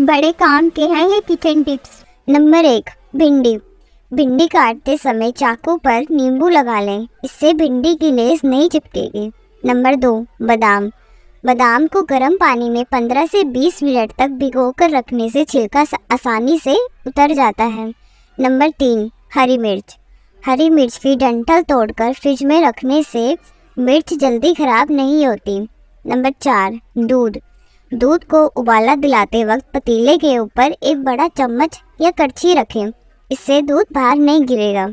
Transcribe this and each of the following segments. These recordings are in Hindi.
बड़े काम के हैं ये किचन टिप्स नंबर एक भिंडी भिंडी काटते समय चाकू पर नींबू लगा लें इससे भिंडी की लेस नहीं चिपकेगी नंबर दो बादाम बादाम को गर्म पानी में 15 से 20 मिनट तक भिगोकर रखने से छिलका आसानी से उतर जाता है नंबर तीन हरी मिर्च हरी मिर्च की डंठल तोड़कर फ्रिज में रखने से मिर्च जल्दी खराब नहीं होती नंबर चार दूध दूध को उबाला दिलाते वक्त पतीले के ऊपर एक बड़ा चम्मच या करछी रखें इससे दूध बाहर नहीं गिरेगा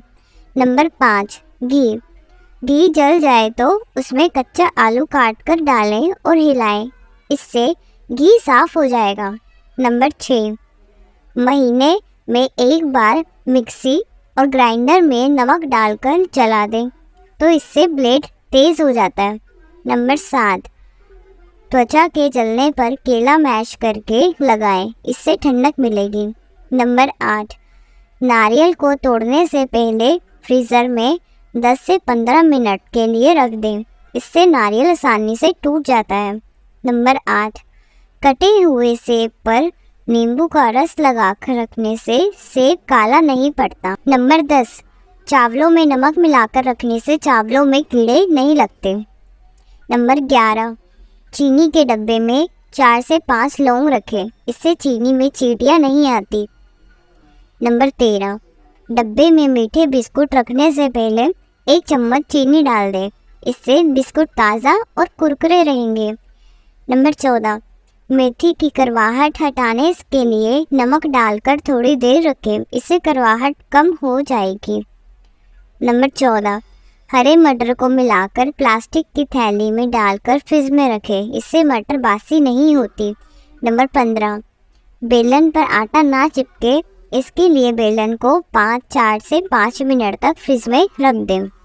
नंबर पाँच घी घी जल जाए तो उसमें कच्चा आलू काट कर डालें और हिलाएं इससे घी साफ हो जाएगा नंबर छः महीने में एक बार मिक्सी और ग्राइंडर में नमक डालकर चला दें तो इससे ब्लेड तेज़ हो जाता है नंबर सात त्वचा के जलने पर केला मैश करके लगाएं इससे ठंडक मिलेगी नंबर आठ नारियल को तोड़ने से पहले फ्रीज़र में 10 से 15 मिनट के लिए रख दें इससे नारियल आसानी से टूट जाता है नंबर आठ कटे हुए सेब पर नींबू का रस लगा कर रखने से सेब काला नहीं पड़ता नंबर दस चावलों में नमक मिलाकर रखने से चावलों में कीड़े नहीं लगते नंबर ग्यारह चीनी के डब्बे में चार से पाँच लौंग रखें इससे चीनी में चीटियाँ नहीं आती नंबर तेरह डब्बे में मीठे बिस्कुट रखने से पहले एक चम्मच चीनी डाल दें इससे बिस्कुट ताज़ा और कुरकुरे रहेंगे नंबर चौदह मेथी की करवाहट हटाने के लिए नमक डालकर थोड़ी देर रखें इससे करवाहट कम हो जाएगी नंबर चौदह हरे मटर को मिलाकर प्लास्टिक की थैली में डालकर फ्रिज में रखें इससे मटर बासी नहीं होती नंबर पंद्रह बेलन पर आटा ना चिपके इसके लिए बेलन को पाँच चार से पाँच मिनट तक फ्रिज में रख दें